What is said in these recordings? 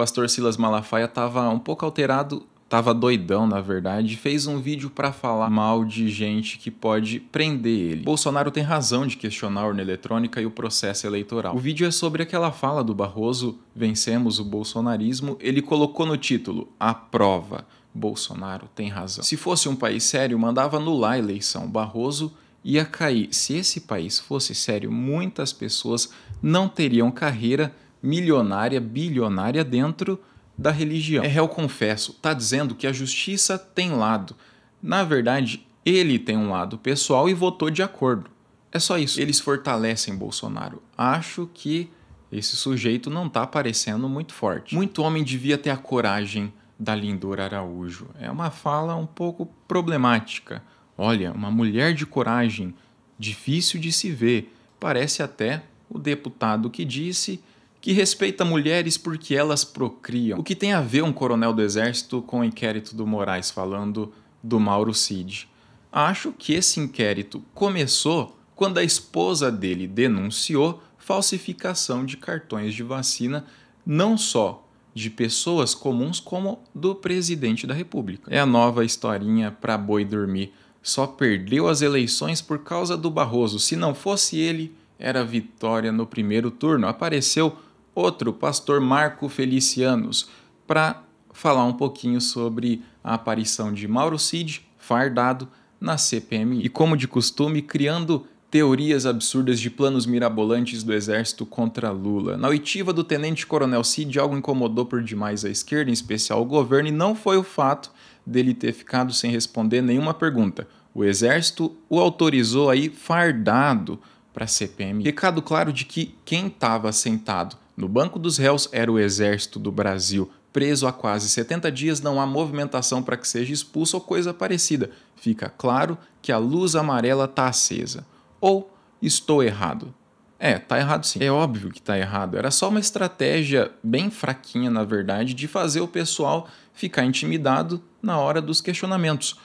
pastor Silas Malafaia estava um pouco alterado, estava doidão na verdade, fez um vídeo para falar mal de gente que pode prender ele. Bolsonaro tem razão de questionar a urna eletrônica e o processo eleitoral. O vídeo é sobre aquela fala do Barroso, vencemos o bolsonarismo, ele colocou no título A Prova. Bolsonaro tem razão. Se fosse um país sério, mandava anular a eleição. Barroso ia cair. Se esse país fosse sério, muitas pessoas não teriam carreira milionária, bilionária dentro da religião. É réu confesso, está dizendo que a justiça tem lado. Na verdade, ele tem um lado pessoal e votou de acordo. É só isso. Eles fortalecem Bolsonaro. Acho que esse sujeito não está parecendo muito forte. Muito homem devia ter a coragem da Lindor Araújo. É uma fala um pouco problemática. Olha, uma mulher de coragem, difícil de se ver. Parece até o deputado que disse que respeita mulheres porque elas procriam. O que tem a ver um coronel do exército com o inquérito do Moraes falando do Mauro Cid? Acho que esse inquérito começou quando a esposa dele denunciou falsificação de cartões de vacina, não só de pessoas comuns, como do presidente da República. É a nova historinha para boi dormir. Só perdeu as eleições por causa do Barroso. Se não fosse ele, era vitória no primeiro turno. Apareceu outro, pastor Marco Felicianos, para falar um pouquinho sobre a aparição de Mauro Cid, fardado, na CPMI. E como de costume, criando teorias absurdas de planos mirabolantes do exército contra Lula. Na oitiva do tenente-coronel Cid, algo incomodou por demais a esquerda, em especial o governo, e não foi o fato dele ter ficado sem responder nenhuma pergunta. O exército o autorizou aí fardado para a CPMI. Recado claro de que quem estava sentado no banco dos réus era o exército do Brasil. Preso há quase 70 dias, não há movimentação para que seja expulso ou coisa parecida. Fica claro que a luz amarela está acesa. Ou estou errado? É, tá errado sim. É óbvio que tá errado. Era só uma estratégia bem fraquinha, na verdade, de fazer o pessoal ficar intimidado na hora dos questionamentos.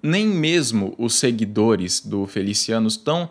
Nem mesmo os seguidores do Feliciano estão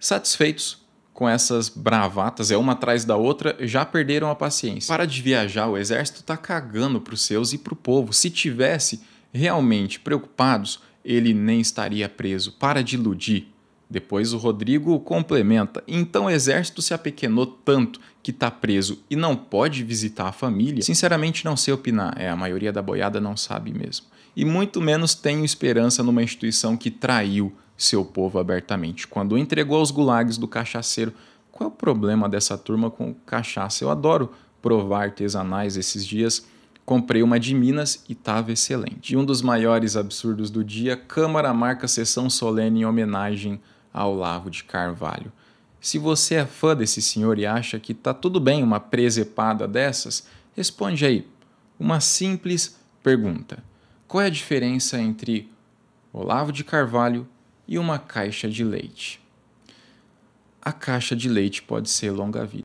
satisfeitos com essas bravatas, é uma atrás da outra, já perderam a paciência. Para de viajar, o exército está cagando para os seus e para o povo. Se tivesse realmente preocupados, ele nem estaria preso. Para de iludir. Depois o Rodrigo complementa. Então o exército se apequenou tanto que está preso e não pode visitar a família? Sinceramente, não sei opinar. É, a maioria da boiada não sabe mesmo. E muito menos tenho esperança numa instituição que traiu seu povo abertamente. Quando entregou aos gulags do cachaceiro, qual é o problema dessa turma com cachaça? Eu adoro provar artesanais esses dias. Comprei uma de Minas e estava excelente. E um dos maiores absurdos do dia, Câmara marca sessão solene em homenagem ao Lavo de Carvalho. Se você é fã desse senhor e acha que tá tudo bem uma presepada dessas, responde aí uma simples pergunta. Qual é a diferença entre Olavo de Carvalho e uma caixa de leite. A caixa de leite pode ser longa-vida.